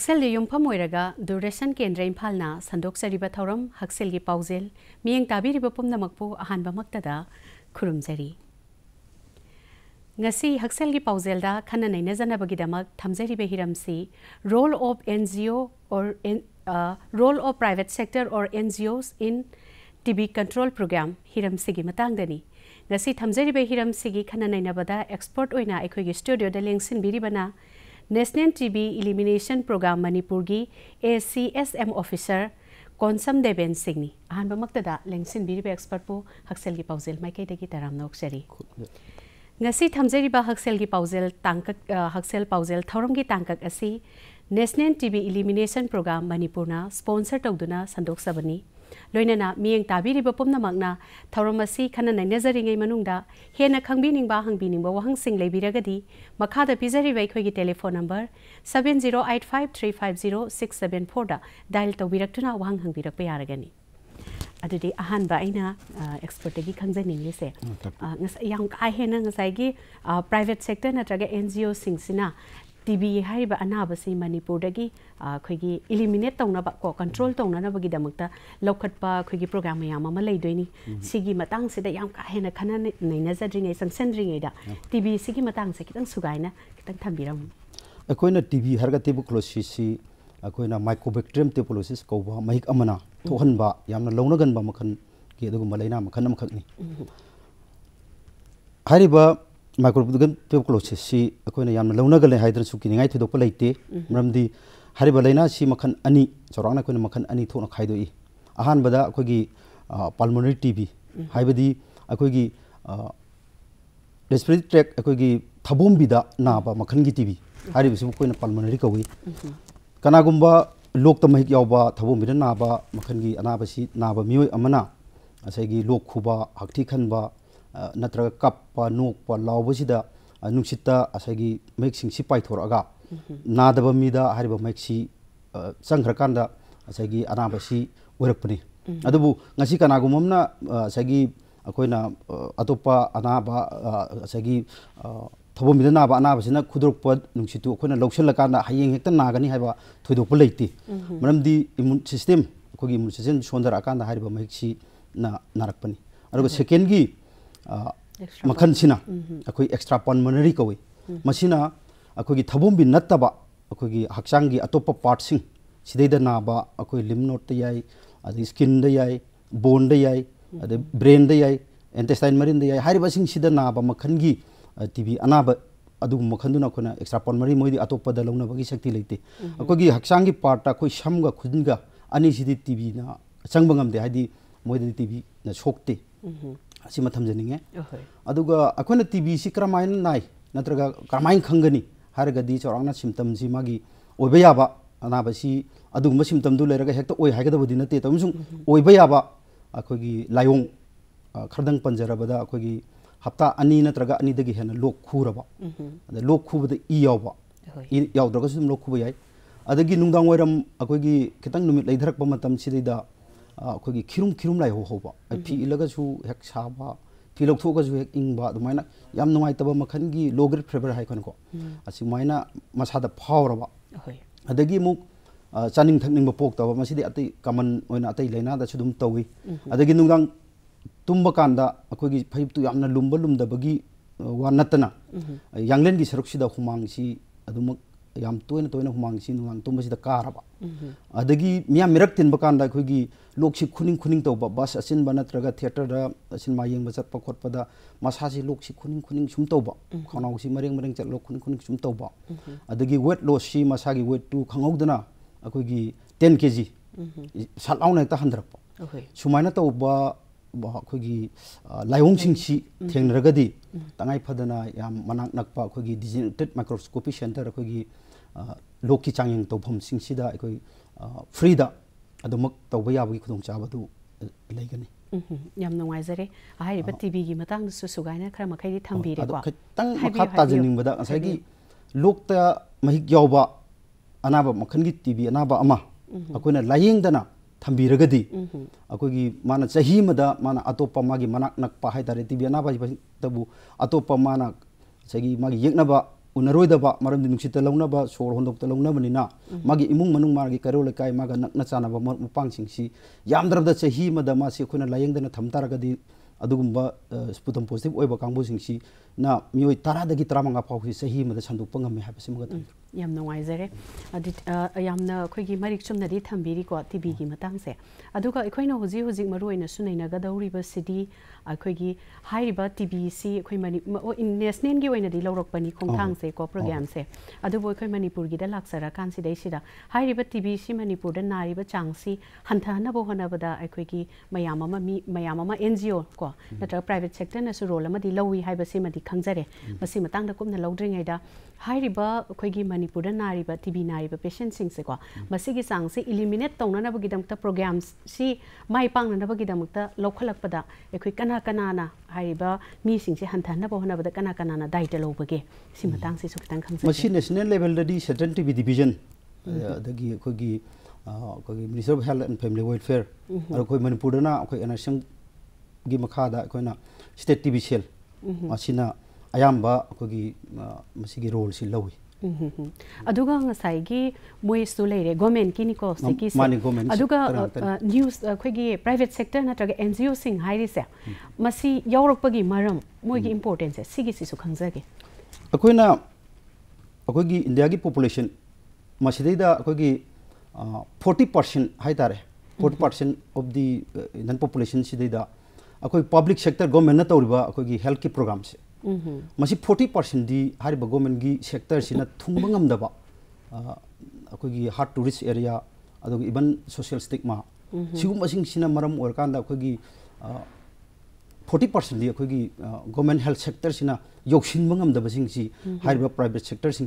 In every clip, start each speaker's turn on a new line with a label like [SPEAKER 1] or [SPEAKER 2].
[SPEAKER 1] हक्सल यूफम होगा दूरदर्शन केंद्र इम्फाल सदोंसरीम हक्सल की पाजेल मैं ताब पुनमु अहम खुरजरी हक्सल की पाजेल खननेजनबीदरी हिम से role of N G O और रोल ऑफ प्राइवेट सेक्टर और N G Os in T TB control program हिम सेगी हिम से खननेबदा एक्सपर्ट होना स्टूडियो लेंसीबना नेशनल टीबी इलिमिनेशन प्रोग्राम मणिपुरगी A C S M officer कौनसम देवेन सिंह अहमदा लेंसीब एक्सपर्ट हक्सेल की पाजेल माइकई तराम नौजरी ngasi thamjeriba haksel gi paujel tangkak haksel paujel thorom gi tangkak asi national tv elimination program manipurna sponsor tawduna sandok sabani लोनना मैं ताब पुनम खननेजरी हेन खाबी हाबी वहंगी मखाद पीजरी की telephone number seven zero eight five three five zero six seven four dial तौरतना वह हाबीर यागने अभी अहब एक्सपर्टी खाजनी से हेन प्राइवेट सेक्टर नगे एन जी ओ सिंह टीबी है अनाबसे मनपुर अखोगी इलीमीनेट तौनको कंट्रोल तौनबीदमक लौखट अखोगी प्रोग्राम मैं लेदनी काहेन खन नैनजद्रीगे चंसनद्रीद टीबी से खत सूगाइन
[SPEAKER 2] अखोना टीबी हर टेबोक्लोसिस अखोना माइकोबेक्ट्रियम टेबोलोसिस कौब महिक थोहनब लौनगनब मखन की लेना मखन मखनी माइक्रोबिगन ट्यूबकुलोसिस सी अखोने यामन लौनगले हाइद्रन सुकी निगाय थदोप लेते मरमदी हरिबा लेना सी मखन अनि चौराना कोने मखन अनि थोन खाइदोई अहान बदा अखोगी पाल्मोनरी टीबी हाइबदी अखोगी रेस्पिरेटरी ट्रैक अखोगी थबोम बिदा की टीबी हारिबी सिबो कोने पाल्मोनरी लोकत महिक यावबा थबोम बिदा नाबा मखन गी अनाबा सी अमना लोक खुब हक्ठी खनबा नत्रग कप नोक लाउबसिद नुसित असगी मैक्सिंगसि पाइथोरगा नादब मीदा हरिब मैक्सि चंग्रकांद असगी अनाबसि उरपने अदबु ngasi kanagumamna asagi akoina atopa anaba asagi ꯊꯕꯣꯝꯕꯤꯗ ꯅꯥꯕ ꯑꯅꯥꯕꯁꯤꯅ ꯈꯨꯗꯣꯔꯛꯄ ꯅꯨꯡꯁꯤꯠꯇꯨ ꯑꯩꯈꯣꯏꯅ ꯂꯧꯁꯤꯜꯂꯀꯥꯟꯗ ꯍꯌꯦꯡ ꯍꯦꯛꯇ ꯅꯥꯒꯅꯤ ꯍꯥꯏꯕ ꯊꯣꯏꯗꯣꯛꯄ ꯂꯩꯇꯦ ꯃꯔꯝꯗꯤ ꯏꯃꯨꯟ ꯁꯤꯁꯇꯦꯝ ꯑꯩꯈꯣꯏꯒꯤ ꯏꯃꯨꯟ ꯁꯤꯁꯇꯦꯝ ꯁꯣꯟꯊꯔꯛꯑꯀꯥꯟꯗ ꯍꯥꯏꯔꯤꯕ ꯃꯍꯤꯛꯁꯤꯅ ꯅꯥꯔꯛꯄꯅꯤ ꯑꯗꯨꯒ ꯁꯦꯀꯦꯟꯒꯤ ꯃꯈꯟꯁꯤꯅ ꯑꯩꯈꯣꯏ ꯑꯦꯛꯁꯇ꯭ꯔꯥ ꯄꯜꯃꯣꯅꯔꯤ ꯀꯧꯏ ꯃꯁꯤꯅ ꯑꯩꯈꯣꯏꯒꯤ ꯊꯕꯣꯝꯕꯤ ꯅꯠꯇꯕ ꯑꯩꯈꯣꯏꯒꯤ ꯍꯛꯆꯥꯡꯒꯤ ꯑꯇꯣꯞꯄ ꯄꯥꯔꯠꯁꯤꯡ ꯁꯤꯗꯩꯗ ꯅꯥꯕ ꯑꯩꯈꯣꯏ ꯂꯤꯝ ꯅꯣꯠꯇ ꯌꯥꯏ ꯑꯗꯒꯤ ꯁ꯭ꯀꯤꯟꯗ ꯌꯥꯏ ꯕꯣꯟꯗ ꯌꯥꯏ ꯑꯗꯩ ꯕ꯭ꯔꯦꯟꯗ ꯌꯥꯏ ꯑꯦꯟꯇꯦꯁꯇꯥꯏꯟ ꯃꯔꯤꯟꯗ ꯌꯥꯏ ꯍꯥꯏꯔꯤꯕꯁꯤꯡꯁꯤꯗ ꯅꯥꯕ ꯃꯈꯟꯒꯤ ꯇꯤꯕꯤ ꯑꯅꯥꯕ ꯑꯗꯨꯒꯨꯝꯕ ꯃꯈꯟꯗꯨꯅ ꯑꯩꯈꯣꯏꯅ ꯑꯦꯛꯁꯇ꯭ꯔꯥ ꯄꯜꯃꯔꯤ ꯃꯣꯏꯗꯤ ꯑꯇꯣꯞꯄꯗ ꯂꯧꯅꯕꯒꯤ ꯁꯛꯇꯤ ꯂꯩꯇꯦ ꯑꯩꯈꯣꯏꯒꯤ ꯍꯛꯆꯥꯡꯒꯤ ꯄꯥꯔꯠꯇ ꯑꯩꯈꯣꯏ ꯁꯝꯒ ꯈꯨꯖꯤꯟꯒ ꯑꯅꯤꯁꯤꯗꯤ ꯇꯤꯕꯤꯅ ꯆꯪꯕ ꯉꯝꯗꯦ ꯍꯥꯏꯗꯤ ꯃꯣꯏꯗꯗꯤ ꯇꯤꯕꯤꯅ ꯁꯣꯛꯇꯦ ꯑꯁꯤꯃ ꯊꯝꯖꯅꯤꯡꯉꯦ ꯑꯗꯨꯒ ꯑꯩꯈꯣꯏꯅ ꯇꯤ ꯕꯤꯁꯤ ꯀꯔꯝꯍꯥꯏꯅ ꯅꯥꯏ ꯅꯠꯇ꯭ꯔꯒ ꯀꯔꯝꯍꯥꯏꯅ ꯈꯪꯒꯅꯤ ꯍꯥꯏꯔꯒꯗꯤ ꯆꯥꯎꯔꯥꯛꯅ ꯁꯤꯝꯇꯝꯁꯤ ꯃꯥꯒꯤ ꯑꯣꯏꯕ ꯌꯥꯕ ꯑꯅꯥꯕꯁꯤ ꯑꯗꯨꯒꯨꯝꯕ ꯁꯤꯝꯇꯝꯗꯨ ꯂꯩꯔꯒ ꯍꯦꯛꯇ ꯑꯣꯏ ꯍꯥꯏꯒꯗꯕꯗꯤ ꯅꯠꯇꯦ ꯑꯃꯁꯨꯡ ꯑꯣꯏꯕ ꯌꯥꯕ ꯑꯩꯈꯣꯏꯒꯤ ꯂꯥꯏꯑꯣꯡ ꯈꯔꯗꯪ ꯄꯟꯖꯔꯕꯗ ꯑꯩꯈꯣꯏꯒꯤ ꯍꯞꯇꯥ ꯑꯅꯤ ꯅꯠꯇ꯭ꯔꯒ ꯑꯅꯤꯗꯒꯤ ꯍꯦꯟꯅ ꯂꯣꯛ ꯈꯨꯔꯕ ꯑꯗ ꯂꯣꯛ ꯈꯨꯕꯗ ꯏ ꯌꯥꯎꯕ ꯏ ꯌꯥꯎꯗ꯭ꯔꯒꯁꯨ ꯑꯗꯨꯝ ꯂꯣꯛ ꯈꯨꯕ ꯌꯥꯏ ꯑꯗꯒꯤ ꯅꯨꯡꯗꯥꯡ ꯋꯥꯏꯔꯝ ꯑꯩꯈꯣꯏꯒꯤ ꯈꯤꯇꯪ ꯅꯨꯃꯤꯠ ꯂꯩꯊꯔꯛꯄ ꯃꯇꯝꯁꯤꯗꯩꯗ ꯑꯩꯈꯣꯏꯒꯤ ꯈꯤꯔꯨꯝ ꯈꯤꯔꯨꯝ ꯂꯥꯏ ꯍꯣꯕ ꯐꯤ ꯏꯜꯂꯒꯁꯨ ꯍꯦꯛ ꯁꯥꯕ ꯐꯤ ꯂꯧꯊꯣꯛꯑꯒꯁꯨ ꯍꯦꯛ ꯏꯪꯕ ꯑꯗꯨꯃꯥꯏꯅ ꯌꯥꯝ ꯅꯨꯡꯉꯥꯏꯇꯕ ꯃꯈꯜꯒꯤ ꯂꯣꯒꯔ ꯐꯦꯕꯔ ꯍꯥꯏꯈꯣꯅꯀꯣ ꯑꯁꯨꯃꯥꯏꯅ ꯃꯁꯥꯗ ꯐꯥꯎꯔꯕ ꯑꯗꯒꯤ ꯑꯃꯨꯛ ꯆꯥꯅꯤꯡ ꯊꯛꯅꯤꯡꯕ ꯄꯣꯛꯇꯕ ꯃꯁꯤꯗꯤ ꯑꯇꯩ ꯀꯃꯟ ꯑꯣꯏꯅ ꯑꯇꯩ ꯂꯥꯏꯅꯥꯗꯁꯨ ꯑꯗꯨꯝ ꯇꯧꯏ ꯑꯗꯒꯤ ꯅꯨꯡꯗꯥꯡ ꯇꯨꯝꯕ ꯀꯥꯟꯗ ꯑꯩꯈꯣꯏꯒꯤ ꯐꯩꯕꯛꯇꯨ ꯌꯥꯝꯅ ꯂꯨꯝꯕ ꯂꯨꯝꯗꯕꯒꯤ ꯋꯥ ꯅꯠꯇꯅ ꯌꯥꯡꯂꯦꯟꯒꯤ ꯁꯔꯨꯛꯁꯤꯗ ꯍꯨꯃꯥꯡꯁꯤ ꯑꯗꯨꯃꯛ ꯌꯥꯝ ꯇꯣꯏꯅ ꯇꯣꯏꯅ ꯍꯨꯃꯥꯡ ꯁꯤ ꯅꯨꯡꯗꯥꯡ ꯇꯨꯝꯕꯁꯤꯗ ꯀꯥꯔꯕ ꯑꯗꯒꯤ ꯃꯤꯌꯥꯝ ꯃꯤꯔꯛ ꯇꯤꯟꯕ ꯀꯥꯟꯗ ꯑꯩꯈꯣꯏꯒꯤ ꯂꯣꯛꯁꯤ ꯈꯨꯅꯤꯡ ꯈꯨꯅꯤꯡ ꯇꯧꯕ ꯕꯁ ꯑꯆꯤꯟꯕ ꯅꯠꯇ꯭ꯔꯒ ꯊꯤꯌꯦꯇꯔꯗ ꯁꯤꯅꯤꯃꯥ ꯌꯦꯡꯕ ꯆꯠꯄ ꯈꯣꯠꯄꯗ ꯃꯁꯥꯁꯤ ꯂꯣꯛꯁꯤ ꯈꯨꯅꯤꯡ ꯈꯨꯅꯤꯡ ꯁꯨꯝ ꯇꯧꯕ ꯈꯣꯡꯅꯥꯎꯁꯤ ꯃꯔꯦꯡ ꯃꯔꯦꯡ ꯆꯠꯂꯣ ꯈꯨꯅꯤꯡ ꯈꯨꯅꯤꯡ ꯁꯨꯝ ꯇꯧꯕ ꯑꯗꯒꯤ ꯋꯦꯠ ꯂꯣꯁꯁꯤ ꯃꯁꯥꯒꯤ ꯋꯦꯠꯇꯨ ꯈꯪꯍꯧꯗꯅ ꯑꯩꯈꯣꯏꯒꯤ ꯇꯦꯟ ꯀꯦ ꯖꯤ ꯁꯠ ꯂꯥꯎꯅ ꯍꯦꯛꯇ ꯍꯟꯗ꯭ꯔꯛꯄ ꯁꯨꯃꯥꯏꯅ ꯇꯧꯕ 거기 라이옹싱치 땡르가디 땅아이파드나 야 마낙낙파 거기 디지니티드 마이크로스코피 센터 거기 로키 장영 도범 싱시다 거기 프리다 아도 먹 더비아부기 그동 잡아도 레이가니
[SPEAKER 1] 음 냠나 와이저레 아이 바티비기 마탕 수수가이나 크라마 카이디 탐비레 바
[SPEAKER 2] थम्बीरगदी अखोगी माना चाहिए माना अतोपा मागी मनाक नक्पा है तारे टीवी अनाबाज तबु अतोपा माना चाहिए मागी यक्नबा उनरोइदबा मरम नुसित लौनबा सोर होंदोक्त लौनबनिना इमुंग मनुंग करो लकाय मागा नक्ना चानाबा मपांग सिंगसी यामद्रबदा चाहिए पोजिटिव मासी खोना लायंगदना थमतारगदी ꯑꯗꯨꯒꯨꯝꯕ ꯁ꯭ꯄꯨꯇꯝ ꯄꯣꯖꯤꯇꯤꯚ ꯑꯣꯏꯕ ꯀꯥꯡꯕꯨꯁꯤꯡꯁꯤ
[SPEAKER 1] ꯅ ꯌꯥꯝ ꯅꯨꯡꯉꯥꯏꯖꯔꯦ ꯌꯥꯝꯅ ꯑꯩꯈꯣꯏꯒꯤ ꯃꯔꯤꯛ ꯆꯨꯝꯅꯗꯤ ꯊꯝꯕꯤꯔꯤꯀꯣ ꯇꯤꯕꯤꯒꯤ ꯃꯇꯥꯡꯁꯦ ꯑꯗꯨꯒ ꯑꯩꯈꯣꯏꯅ ꯍꯧꯖꯤꯛ ꯍꯧꯖꯤꯛ ꯃꯔꯨꯑꯣꯏꯅꯁꯨ ꯅꯩꯅꯒꯗꯧꯔꯤꯕꯁꯤꯗꯤ ꯑꯩꯈꯣꯏꯒꯤ ꯍꯥꯏꯔꯤꯕ ꯇꯤꯕꯤꯁꯤ ꯑꯩꯈꯣꯏ ꯅꯦꯁꯅꯦꯜꯒꯤ ꯑꯣꯏꯅꯗꯤ ꯂꯧꯔꯛꯄꯅꯤ ꯈꯣꯡꯊꯥꯡꯁꯦꯀꯣ ꯄ꯭ꯔꯣꯒ꯭ꯔꯥꯝꯁꯦ ꯑꯗꯨꯕꯨ ꯑꯩꯈꯣꯏ ꯃꯅꯤꯄꯨꯔꯒꯤꯗ ꯂꯥꯛꯆꯔꯀꯥꯟꯁꯤꯗꯩꯁꯤꯗ ꯍꯥꯏꯔꯤꯕ ꯇꯤꯕꯤꯁꯤ ꯃꯅꯤꯄꯨꯔꯗ ꯅꯥꯔꯤꯕ ꯆꯥꯡꯁꯤ ꯍꯟꯊꯍꯟꯅꯕ ꯍꯣꯠꯅꯕꯗ ꯑꯩꯈꯣꯏꯒꯤ ꯃꯌꯥꯝ ꯑꯃ ꯃꯤ ꯃꯌꯥꯝ ꯑꯃ ꯑꯦꯟ ꯖꯤ ꯑꯣ ꯀꯣ ꯅꯠꯇ꯭ꯔꯒ ꯄ꯭ꯔꯥꯏꯚꯦꯠ ꯁꯦꯛꯇꯔꯅꯁꯨ ꯔꯣꯜ ꯑꯃꯗꯤ ꯂꯧꯏ ꯍꯥꯏꯕꯁꯤꯃꯗꯤ ꯈꯪꯖꯔꯦ ꯃꯁꯤ ꯃꯇꯥꯡꯗ ꯀꯨꯞꯅ ꯂꯧꯗ꯭ꯔꯤꯉꯩꯗ ꯍꯥꯏꯔꯤꯕ ꯑꯩꯈꯣꯏꯒꯤ मनपुर नाब टीबी नाब पेसेंसेंसेको मसीगी चांसे इलिमिनेट की पोग्राम से मा पांगनबगीदमत लौखलपद अखोई कना कना हाइब हंथनब होनबद कना कना दायित्व लौबगे
[SPEAKER 2] national level central TB division अगर minister of health and family welfare अखोई एन अखोई एनरसंग ꯒꯤ मखाद ꯑꯩꯈꯣꯏꯅ ꯁ꯭ꯇꯦꯠ ꯇꯤꯚꯤ सेल ꯃꯁꯤꯅ ꯑꯌꯥꯝꯕ ꯑꯩꯈꯣꯏꯒꯤ रोल से ꯂꯧꯏ
[SPEAKER 1] अदुगा ngasai gi moi su le re government ki ni ko se ki se aduga news khoi gi private sector na tra ngo sing hai ri se masi yorok pa gi maram moi gi importance si gi si su khang ja gi
[SPEAKER 2] akoi na akoi gi india gi population masidei da akoi gi 40% hai tare 40% of the indian population sidei da akoi public sector government na tawriba akoi gi health ki programs
[SPEAKER 3] मसी
[SPEAKER 2] forty पर्सेंटी government sector से थूब अखोगी hard to area even social stigma सिगुमरकान अखोगी forty पर्सेंटी अखोगी गोमें हेल्थ सेक्टर से यौसीब प्राइवेट सेक्टर से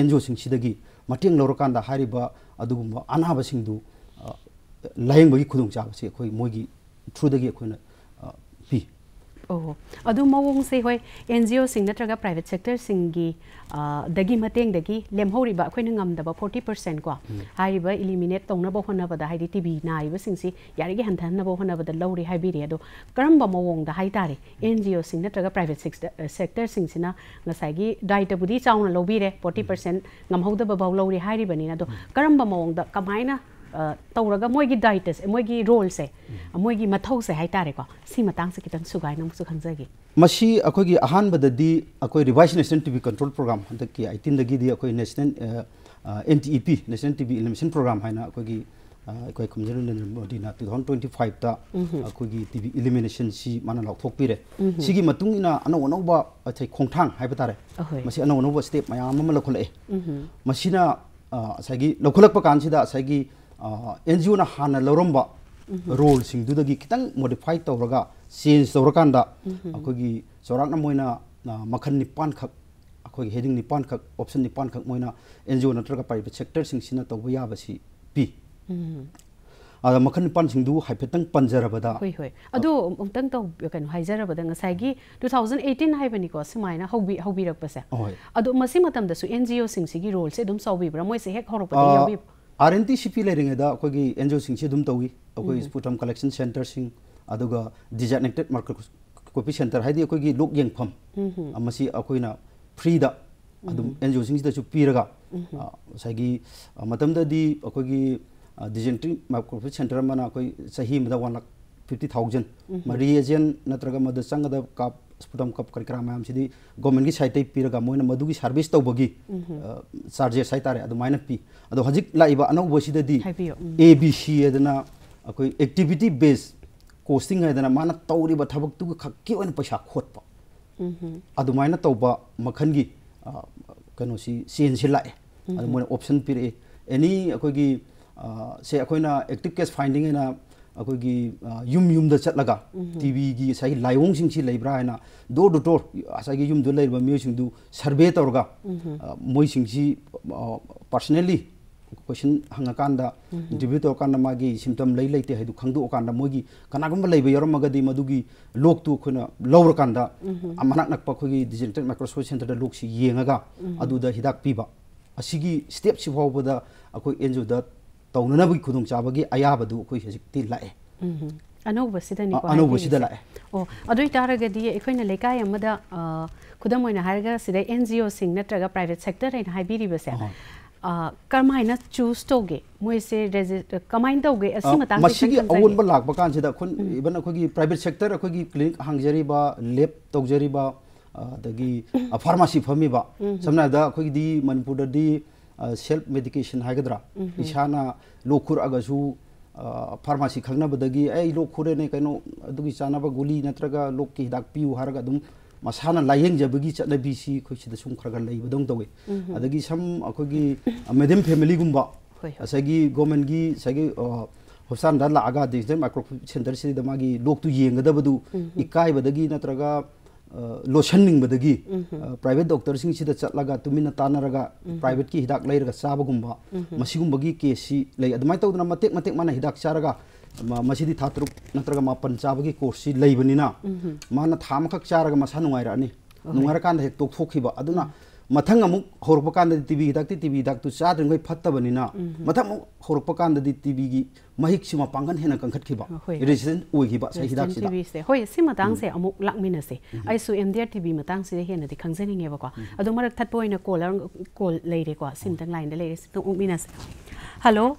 [SPEAKER 2] एन जी ओ ꯂꯧꯔꯀꯥꯟꯗ ꯍꯥꯏꯔꯤꯕ ꯑꯗꯨꯒꯨꯝꯕ ꯑꯅꯥꯕꯁꯤꯡꯗꯨ ꯂꯥꯌꯦꯡꯕꯒꯤ ꯈꯨꯗꯣꯡꯆꯥꯕꯁꯤ ꯑꯩꯈꯣꯏ ꯃꯣꯏꯒꯤ ꯊ꯭ꯔꯨꯗꯒꯤ
[SPEAKER 1] ओ अदु हई एन जी ओ सिंग नत्रगा प्राइवेट सेक्टर सिंगी गी दगी मतेंग दगी लेमहोरि बा अखोय को हाइब इलिमिनेट तोंगना बो होना बदा हाइदि टीबी ना आइब सिंग सि यारि गे एन जी ओ सिंग प्राइवेट सेक्टर सिंग सिना ngasai gi diet budi chauna lobi re मवों ngam ꯇꯧꯔꯒ ꯃꯣꯏꯒꯤ ꯗꯥꯏꯇꯁꯦ ꯃꯣꯏꯒꯤ ꯔꯣꯜꯁꯦ ꯃꯣꯏꯒꯤ ꯃꯊꯧꯁꯦ ꯍꯥꯏꯇꯥꯔꯦꯀꯣ ꯁꯤ ꯃꯇꯥꯡꯁꯦ ꯈꯤꯇꯪ ꯁꯨꯒꯥꯏꯅ ꯑꯃꯨꯛꯁꯨ ꯈꯪꯖꯒꯦ
[SPEAKER 2] ꯃꯁꯤ ꯑꯩꯈꯣꯏꯒꯤ ꯑꯍꯥꯟꯕꯗꯗꯤ ꯑꯩꯈꯣꯏ revised national TB control program ꯍꯟꯗꯛꯀꯤ ꯑꯩꯇꯤꯟꯗꯒꯤꯗꯤ ꯑꯩꯈꯣই national N T E P national TB elimination program ꯍꯥꯏꯅ ꯑꯩꯈꯣꯏꯒꯤ ꯑꯩꯈꯣꯏ ꯈꯨꯝꯖꯔ ꯅꯔꯦꯟꯗ꯭ꯔ ꯃꯣꯗꯤꯅ ꯇꯨ ꯊꯥꯎꯖꯟ ꯇ꯭ꯋꯦꯟꯇꯤ ꯐꯥꯏꯚꯇ ꯑꯩꯈꯣꯏꯒꯤ ꯇꯤꯚꯤ ꯏꯂꯤꯃꯤꯅꯦꯁꯟꯁꯤ ꯃꯥꯅ ꯂꯥꯎꯊꯣꯛꯄꯤꯔꯦ ꯁꯤꯒꯤ ꯃꯇꯨꯡ ꯏꯟꯅ ꯑꯅꯧ ꯑꯅꯧꯕ ꯑꯩꯈꯣꯏ ꯈꯣꯡꯊꯥꯡ ꯍꯥꯏꯕ ꯇꯥꯔꯦ ꯃꯁꯤ ꯑꯅꯧ ꯑꯅꯧꯕ ꯁ꯭ꯇꯦꯞ ꯃꯌꯥꯝ ꯑꯃ ꯂꯧꯈꯠꯂꯛꯑꯦ ꯃꯁꯤꯅ ꯉꯁꯥꯏꯒꯤ ꯂꯧꯈꯠꯂꯛꯄ ꯀꯥꯟꯁꯤꯗ ꯉꯁꯥꯏꯒꯤ एन जी ओना हाना लौरम्बा रोल सिंगदुदगी खितंग मोडिफाई तौरगा चेंज तौरकांदा अखोगी चौराकना मोइना मखन निपान खक अखोगी हेडिंग निपान खक ऑप्शन निपान खक मोइना एन जी ओ नत्रगा पाइब सेक्टर सिंग सिना तौबा याबसी पी ada makan pan singdu haipetang panjara bada hoi
[SPEAKER 1] hoi adu umtang tau kan haijara bada ngasai gi 2018 haibani ko simai na hobi hobi rak pasa adu masi matam da su ngo sing sigi role se dum sawi bra moi se hek horok pa yawi
[SPEAKER 2] R N T C P लेरीदी N G O सिंह तौर अखोई पुथम collection centre designated microscopy centre है अखोई लोक यंफम फ्रीद
[SPEAKER 3] एन
[SPEAKER 2] जी ओ सिंह पीरगाई डिजाइनेटेड मार्केट कॉपी सेंटर अखोई चाहिए वन लाख फिफ्टी थाउजेंड मरी एजेंट नग चंग स्पुटम कप करी करा मैम से गवर्नमेंट की साइड पीरगा मोइन मधु की सर्विस तौबगी चार्जेस है तारे अदुमाइन पी अदो हजिक लाइबा अनौब ए बी सी एदना एक्टिविटी बेस कोस्टिंग है माना तौरीब थबक तुग पैसा खोटप अदुमाइन तौबा मखन की कनो सी से लाए अदो मोइन ऑप्शन पीरे एनी अखोई से अखोइना एक्टिव केस फाइंडिंग है ना ꯑꯩꯈꯣꯏꯒꯤ ꯌꯨꯝ ꯌꯨꯝꯗ ꯆꯠꯂꯒ ꯇꯤꯚꯤꯒꯤ ꯉꯁꯥꯏꯒꯤ ꯂꯥꯏꯑꯣꯡꯁꯤꯡꯁꯤ ꯂꯩꯕ꯭ꯔꯥ ꯍꯥꯏꯅ ꯗꯣꯔ ꯇꯨ ꯗꯣꯔ ꯉꯁꯥꯏꯒꯤ ꯌꯨꯝꯗ ꯂꯩꯔꯤꯕ ꯃꯤꯑꯣꯏꯁꯤꯡꯗꯨ ꯁꯔꯚꯦ ꯇꯧꯔꯒ ꯃꯣꯏꯁꯤꯡꯁꯤ ꯄꯥꯔꯁꯅꯦꯜꯂꯤ क्वेश्चन हंगकान्द इन्टरभ्यू तौरकान्द मागी सिम्टम लै लैते हैदु खंगदोकान्द मोगी कनागम लैब यरमगदि मदुगी लोकतु खुना लौरकान्द अमनाक नकप खुगी डिजिटल माइक्रोस्कोप सेंटर द लोकसि येंगागा अदुदा हिदाक पिबा असिगी स्टेप सिफावबदा अखोय एनजुदा ꯇꯧꯅꯅꯕꯒꯤ ꯈꯨꯗꯣꯡꯆꯥꯕꯒꯤ ꯑꯌꯥꯕꯗꯨ ꯑꯩꯈꯣꯏ ꯍꯧꯖꯤꯛꯇꯤ ꯂꯥꯛꯑꯦ
[SPEAKER 1] ꯑꯅꯧꯕꯁꯤꯗꯅꯤꯀꯣ ꯑꯅꯧꯕꯁꯤꯗ ꯂꯥꯛꯑꯦ ꯑꯣ ꯑꯗꯨ ꯑꯣꯏꯇꯥꯔꯒꯗꯤ ꯑꯩꯈꯣꯏꯅ ꯂꯩꯀꯥꯏ ꯑꯃꯗ ꯈꯨꯗꯝ ꯑꯣꯏꯅ ꯍꯥꯏꯔꯒ ꯁꯤꯗ ꯑꯦꯟ ꯖꯤ ꯑꯣꯁꯤꯡ ꯅꯠꯇ꯭ꯔꯒ ꯄ꯭ꯔꯥꯏꯚꯦꯠ ꯁꯦꯛꯇꯔ ꯍꯥꯏꯅ ꯍꯥꯏꯕꯤꯔꯤꯕꯁꯦ ꯀꯔꯃꯥꯏꯅ ꯆꯨꯁ ꯇꯧꯒꯦ ꯃꯣꯏꯁꯦ ꯀꯃꯥꯏꯅ ꯇꯧꯒꯦ ꯑꯁꯤ ꯃꯇꯥꯡ ꯃꯁꯤꯒꯤ ꯑꯑꯣꯟꯕ
[SPEAKER 2] ꯂꯥꯛꯄ ꯀꯥꯟꯁꯤꯗ ꯑꯩꯈꯣꯏ ꯏꯚꯟ ꯑꯩꯈꯣꯏꯒꯤ ꯄ꯭ꯔꯥꯏꯚꯦꯠ ꯁꯦꯛꯇꯔ ꯑꯩꯈꯣꯏꯒꯤ ꯀ꯭ꯂꯤꯅꯤꯛ ꯍꯥꯡꯖꯔꯤꯕ ꯂꯦꯞ ꯇꯧꯖꯔꯤꯕ ꯑꯗꯒꯤ ꯐꯥꯔꯃꯥꯁꯤ ꯐꯝꯃꯤꯕ ꯁꯝꯅ ꯍꯥꯏꯔꯕꯗ ꯑꯩꯈꯣꯏꯒꯤꯗꯤ ꯃꯅꯤꯄꯨꯔꯗꯗꯤ ꯁꯦꯜꯞ ꯃꯦꯗꯤꯀꯦꯁꯟ ꯍꯥꯏꯒꯗ꯭ꯔꯥ ꯏꯁꯥꯅ ꯂꯣꯛ ꯈꯨꯔꯛꯑꯒꯁꯨ ꯐꯥꯔꯃꯥꯁꯤ ꯈꯪꯅꯕꯗꯒꯤ ꯑꯩ ꯂꯣꯛ ꯈꯨꯔꯦꯅꯦ ꯀꯩꯅꯣ ꯑꯗꯨꯒꯤ ꯆꯥꯅꯕ ꯒꯨꯂꯤ ꯅꯠꯇ꯭ꯔꯒ ꯂꯣꯛꯀꯤ ꯍꯤꯗꯥꯛ ꯄꯤꯌꯨ ꯍꯥꯏꯔꯒ ꯑꯗꯨꯝ ꯃꯁꯥꯅ ꯂꯥꯏꯌꯦꯡꯖꯕꯒꯤ ꯆꯠꯅꯕꯤꯁꯤ ꯑꯩꯈꯣꯏ ꯁꯤꯗ ꯁꯨꯝ ꯈꯔ ꯈꯔ ꯂꯩꯕꯗꯧ ꯇꯧꯋꯤ ꯑꯗꯒꯤ ꯁꯝ ꯑꯩꯈꯣꯏꯒꯤ ꯃꯦꯗꯤꯌꯝ ꯐꯦꯃꯤꯂꯤꯒꯨꯝꯕ ꯉꯁꯥꯏꯒꯤ ꯒꯣꯔꯃꯦꯟꯒꯤ ꯉꯁꯥꯏꯒꯤ ꯍꯣꯁꯄꯤꯇꯥꯜꯗ ꯂꯥꯛꯑꯒ ꯗꯤꯖꯤꯇꯦꯜ ꯃꯥꯏꯀ꯭ꯔꯣ ꯁꯦꯟꯇꯔꯁꯤꯗ ꯃꯥꯒꯤ ꯂꯣꯛꯇꯨ ꯌꯦꯡꯒꯗꯕꯗꯨ ꯏꯀꯥꯏꯕꯗꯒꯤ ꯅꯠꯇ꯭ꯔꯒ लोसननिंबदगी प्राइवेट डॉक्टर चलगा तुमना तानरगा प्राइवेट की हिदाक लेरगा चाबगुंबा केसी ले अदमाय तौदना मतेक मतेक माना हिदाक चारगा मापन चाबगी कोर्सी लेबनिना माना थामखक चारगा मसा नुंगायरानी नुंगारकान हेक तोकथोखिबा matang amuk horuk pakan di tv hidak ti tv hidak tu saat ringgoi patta bani na Mata amuk horuk pakan di tv gi mahik sima pangan hena kangkat kiba resident ui kiba sa hidak sida
[SPEAKER 1] hoi si matang se amuk lak mina se ai su mdr tv matang se hena di kangzen hinge bakwa adu marak tat poina kol arang kol leire kwa sim tang lain de leire sim tang mina se halo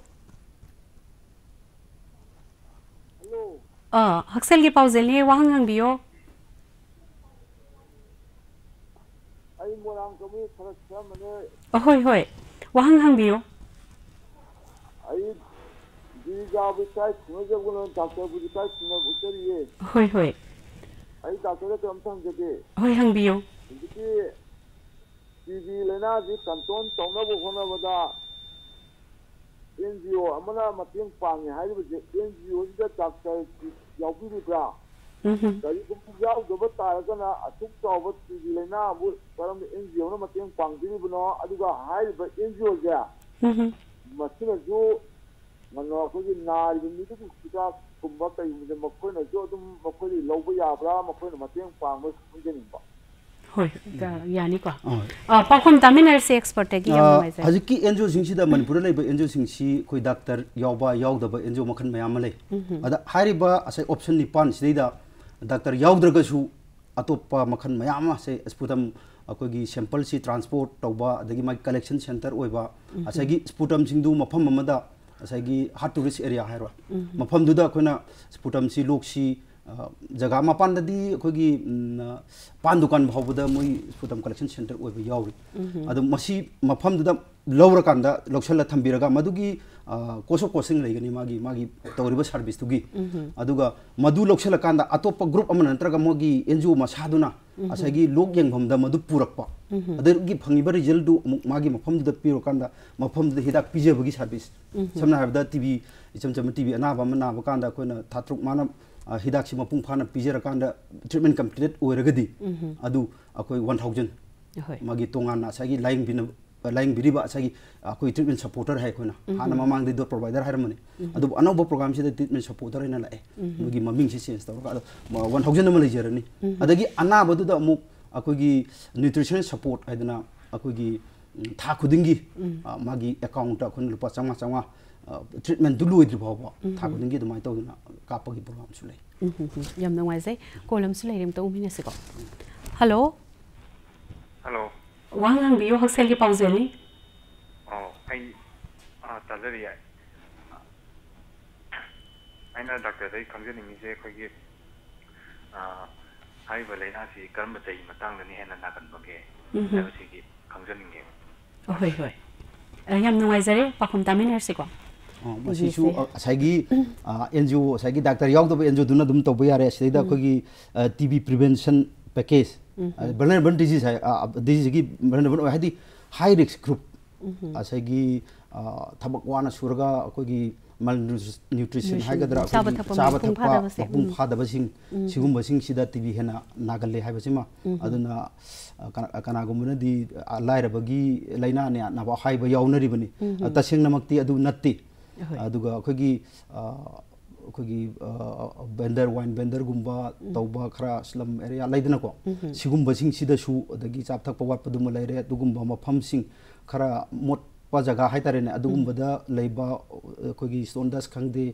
[SPEAKER 1] Ah, uh, haksel ge pauzel ne wahang ang biyo. 어허이 허이 와항항비요
[SPEAKER 2] 아이 니가 부터 중어저구는 닥터 부터 중어 목소리 허이 허이 아이 닥터가 엄청 저기
[SPEAKER 1] 허이 항비요
[SPEAKER 2] 이렇게 TV 레나 지 간톤 동나고 호나보다 NGO 아무나 마팅 빵이 하이브 NGO 이제 닥터 여기비가
[SPEAKER 3] ꯀꯔꯤꯒꯨꯝꯕ
[SPEAKER 2] ꯌꯥꯎꯗꯕ ꯇꯥꯔꯒꯅ ꯑꯁꯨꯛ ꯆꯥꯎꯕ ꯇꯤꯒꯤ ꯂꯥꯏꯅꯥ ꯑꯃꯨ ꯀꯔꯝꯕ N G ꯑꯣꯅ ꯃꯇꯦꯡ ꯄꯥꯡꯕꯤꯔꯤꯕꯅꯣ ꯑꯗꯨꯒ ꯍꯥꯏꯔꯤꯕ ꯑꯦꯟ ꯖꯤ ꯑꯣꯁꯦ ꯃꯁꯤꯅꯁꯨ ꯉꯟꯅ ꯑꯩꯈꯣꯏꯒꯤ ꯅꯥꯔꯤꯕ ꯃꯤꯗꯨꯒꯤ ꯍꯤꯗꯥꯛꯀꯨꯝꯕ ꯀꯩꯒꯨꯝꯕꯁꯦ ꯃꯈꯣꯏꯅꯁꯨ ꯑꯗꯨꯝ ꯃꯈꯣꯏꯗꯒꯤ ꯂꯧꯕ ꯌꯥꯕ꯭ꯔꯥ ꯃꯈꯣꯏꯅ ꯃꯇꯦꯡ ꯄꯥꯡꯕ ꯈꯪꯖꯅꯤꯡꯕ
[SPEAKER 1] ꯍꯣꯏ ꯌꯥꯅꯤꯀꯣ ꯄꯥꯎꯈꯨꯝ ꯇꯥꯃꯤꯟꯅꯔꯁꯦ ꯑꯦꯛꯁꯄꯔꯠꯇꯒꯤ ꯌꯥꯝ ꯅꯨꯡꯉꯥꯏꯖꯔꯦ ꯍꯧꯖꯤꯛꯀꯤ ꯑꯦꯟꯖꯤꯑꯣꯁꯤꯡꯁꯤꯗ
[SPEAKER 2] ꯃꯅꯤꯄꯨꯔꯗ ꯂꯩꯕ ꯑꯦꯟꯖꯤꯑꯣꯁꯤꯡꯁꯤ ꯑꯩꯈꯣꯏ ꯗꯥꯛꯇꯔ ꯌꯥꯎꯕ ꯌꯥꯎꯗꯕ ꯑꯦꯟꯖꯤꯑꯣ ꯃꯈꯜ ꯃꯌꯥꯝ ꯑꯃ ꯂꯩ ꯑꯗ ꯍꯥꯏꯔꯤꯕ ꯑꯁꯥꯏ ꯑꯣꯞꯁꯟ ꯅꯤꯄꯥꯟꯁꯤꯗꯩꯗ डॉक्टर यावद्रगसु अतोप्पा मखन मयाम से स्पुटम अखोगी सैंपल से ट्रांसपोर्ट तब अदगी माय कलेक्शन सेंटर होगी असगी स्पुटम मफम ममदा असगी हार्ट एरिया हाइरो मफम दुदा अखोना स्पुटम सी जगह मापानदी पान दुकान भावद मई स्पुतम कलेक्शन सेंटर ओब यावरी अदो मसी मफम दुदा लौर कांदा लोकसल थंबिरगा कोसो कोसिंग लेगनी मागी सर्विस तुगी अदुगा अतोप ग्रुप नग नत्रगा एन जी ओ असगी लोक यंगभमदा मदु पुरकपा ꯑꯗꯨꯒꯤ ꯐꯪꯉꯤꯕ ꯔꯤꯖꯜꯗꯨ ꯑꯃꯨꯛ ꯃꯥꯒꯤ ꯃꯐꯝꯗꯨꯗ ꯄꯤꯔꯀꯥꯟꯗ ꯃꯐꯝꯗꯨꯗ ꯍꯤꯗꯥꯛ ꯄꯤꯖꯕꯒꯤ ꯁꯥꯔꯚꯤꯁ ꯁꯝꯅ ꯍꯥꯏꯔꯕꯗ ꯇꯤꯕꯤ ꯏꯆꯝ ꯆꯝꯕ ꯇꯤꯕꯤ ꯑꯅꯥꯕ ꯑꯃ ꯅꯥꯕ ꯀꯥꯟꯗ हिदाक मपूंग फाना पीजरकान ट्रीटमेंट कंप्लीट होरगदी अदु अखोय 1000 मागी तोंगाना सागी लाइंग बिन लाइंग बिरिबा सागी अखोय ट्रीटमेंट सपोर्टर है कोना हाना ममांग दि दो प्रोवाइडर है रमने अदु अनोबो प्रोग्राम से ट्रीटमेंट सपोर्टर हैना लाए मुगी ममिंग से चेंज तोरका अदु 1000 नम लेजरनी अदगी अना बदु द अमु अखोय गी न्यूट्रिशन सपोर्ट हैदना अखोय गी था खुदिंगी मागी अकाउंट अखोन लुपा चंगा चंगा ट्रीटमेंट लोद्री फावब था खुदी अदम कापी
[SPEAKER 1] प्रोग्राम यम नवाजे कॉलम तौमीनसेको हलो हलो वांगो हक्सेल की पाजनी ताजरी अना डाक्टर खाजनीसे अखोगी लेना करम चही मतनी हेन नागनबगे खाजनी हई हई यम नवाजरे पाखम तामीनरसेको
[SPEAKER 2] एन जी ओसाई की doctor Yadav N G O ओद तब यारे अखोई T B prevention package vulnerable disease disease की बलनेबल हाई रिस्क ग्रुप वा सूरग अखोई मलन्यूट्रीशन मूँ फादबी टी बी हेन नागल है कनागमी लाइबगी नाब हाइब यौनरीबी तसेंगे अद ꯑꯗꯨꯒ ꯑꯩꯈꯣꯏꯒꯤ ꯑꯩꯈꯣꯏꯒꯤ ꯕꯦꯟꯗꯔ ꯋꯥꯏꯟ ꯕꯦꯟꯗꯔꯒꯨꯝꯕ ꯇꯧꯕ ꯈꯔ ꯁ꯭ꯂꯝ ꯑꯦꯔꯤꯌꯥ ꯂꯩꯗꯅꯀꯣ ꯁꯤꯒꯨꯝꯕꯁꯤꯡꯁꯤꯗꯁꯨ ꯑꯗꯒꯤ ꯆꯥꯛ ꯊꯛꯄ ꯋꯥꯠꯄꯗꯨꯃ ꯂꯩꯔꯦ ꯑꯗꯨꯒꯨꯝꯕ ꯃꯐꯝꯁꯤꯡ ꯈꯔ ꯃꯣꯠꯄ ꯖꯒꯥ ꯍꯥꯏꯇꯥꯔꯦꯅꯦ ꯑꯗꯨꯒꯨꯝꯕꯗ ꯂꯩꯕ ꯑꯩꯈꯣꯏꯒꯤ ꯁ꯭ꯇꯣꯟ ꯗꯁ ꯈꯪꯗꯦ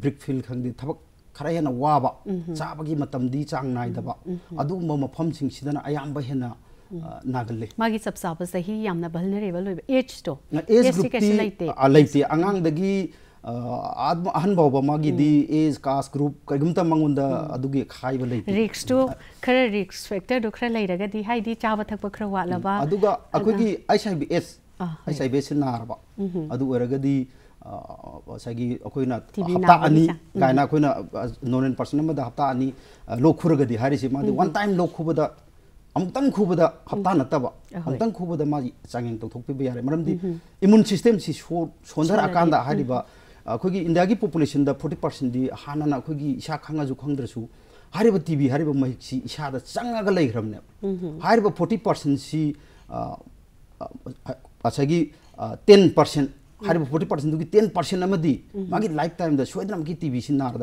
[SPEAKER 2] ꯕ꯭ꯔꯤꯛ ꯐꯤꯜ ꯈꯪꯗꯦ ꯊꯕꯛ खरा हेन वाब चाबगी मतमदी चांग नाइदब अदुम मफम सिंग सिदना अयाम ब हेना nagale
[SPEAKER 1] magi sab sabas da hi yamna vulnerable hoib age to age group ti
[SPEAKER 2] alaiti angang dagi adma ahan baw ba magi di age caste group kaigum ta mangunda adugi khai ba laiti risk
[SPEAKER 1] to khara risk factor do khara lai raga di hai di chaba thak ba khara wa la ba
[SPEAKER 2] aduga akugi hiv s hiv s na ba adu oraga di ꯁꯥꯏꯒꯤ ꯑꯩꯈꯣꯏꯅ ꯍꯞꯇꯥ ꯑꯅꯤ ꯀꯥꯏꯅ ꯑꯩꯈꯣꯏꯅ ꯅꯣꯟ N person ꯑꯃꯗ ꯍꯞꯇꯥ ꯑꯅꯤ ꯂꯣꯛ ꯈꯨꯔꯒꯗꯤ ꯍꯥꯏꯔꯤꯁꯤ ꯃꯥꯗꯤ ꯋꯥꯟ ꯇꯥꯏꯝ ꯂꯣꯛ ꯈꯨꯕꯗ अन्त खुवा हपता खब चायङ तौँ परे ममुन सस्टेस सोधर कान अघि इन्डिया पोपुलेसन फोर्टी पार्सेन्ट हाँन अघि यसा खु खु टिभि फोर्टी पार्सेन्टी ten percent forty percent ten percent माइपटाइम सयदन टिभि नगद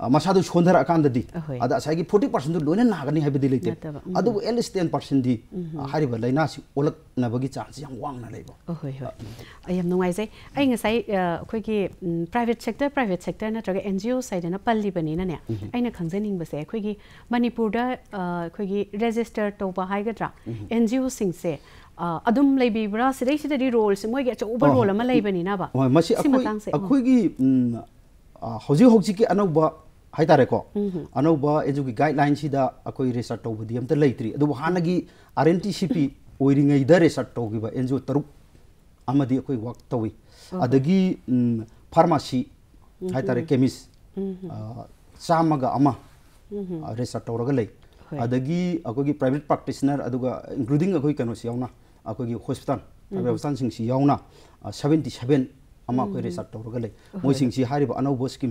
[SPEAKER 2] मसाद सोधर अकानदी अद फोर्टी पर्सेंट लोन नागनी है लेते अब एटलीस्ट टेन पर्सेंट लेना ओलक्नबी चांस वांगना लेब
[SPEAKER 1] नाइजे असाई अखोगी प्राइवेट सेक्टर प्राइवेट सेक्टर नत्रग एन जी ओ साइडन पल्लीबनीने अन खजनीबसे अखोगी मणिपुर रेजिस्टर तौब हागद्रा एन जी ओ सिंसे ꯑꯗꯨꯝ ꯂꯩꯕꯤꯕ꯭ꯔꯥ ꯁꯤꯗꯩꯁꯤꯗꯗꯤ ꯔꯣꯜꯁꯦ ꯃꯣꯏꯒꯤ ꯑꯆꯧꯕ ꯔꯣꯜ ꯑꯃ
[SPEAKER 2] ꯂꯩꯕꯅꯤꯅꯕ ꯍꯧꯖꯤꯛ ꯍꯧꯖꯤꯛꯀꯤ ꯑꯅꯧꯕ ꯍꯥꯏꯇꯥꯔꯦꯀꯣ ꯑꯅꯧꯕ ꯑꯦꯖꯨꯒꯤ ꯒꯥꯏꯗꯂꯥꯏꯟꯁꯤꯗ ꯑꯩꯈꯣꯏ ꯔꯤꯁꯔꯆ ꯇꯧꯕꯗꯤ ꯑꯝꯇ ꯂꯩꯇ꯭ꯔꯤ ꯑꯗꯨꯕꯨ ꯍꯥꯟꯅꯒꯤ R N T C P ꯑꯣꯏꯔꯤꯉꯩꯗ ꯔꯤꯁꯔꯆ ꯇꯧꯈꯤꯕ ꯑꯦꯟ ꯖꯤ ꯑꯣ ꯇꯔꯨꯛ ꯑꯃꯗꯤ ꯑꯩꯈꯣꯏ ꯋꯥꯛ ꯇꯧꯏ ꯑꯗꯒꯤ ꯐꯥꯔꯃꯥꯁꯤ
[SPEAKER 3] ꯍꯥꯏꯇꯥꯔꯦ ꯀꯦꯃꯤꯁ
[SPEAKER 2] ꯆꯥꯝꯃꯒ ꯑꯃ ꯔꯤꯁꯔꯆ ꯇꯧꯔꯒ ꯂꯩ ꯑꯗꯒꯤ ꯑꯩꯈꯣꯏꯒꯤ ꯄ꯭ꯔꯥꯏꯕꯦꯠ ꯄ꯭ꯔꯥꯛꯇꯤꯁꯅꯔ ꯑꯗꯨꯒ ꯏꯟꯀ꯭ꯂꯨꯗꯤꯡ ꯑꯩꯈꯣꯏ ꯀꯩꯅꯣꯁꯤ ꯌꯥꯎꯅ ꯑꯩꯈꯣꯏꯒꯤ ꯍꯣꯁꯄꯤꯇꯥꯜ ꯄ꯭ꯔꯥꯏꯕꯦꯠ ꯍꯣꯁꯄꯤꯇꯥꯜꯁꯤꯡꯁꯤ ꯌꯥꯎꯅ ꯁꯕꯦꯟꯇꯤ ꯁꯕꯦꯟ अेस्ताउर मै अनौ स्क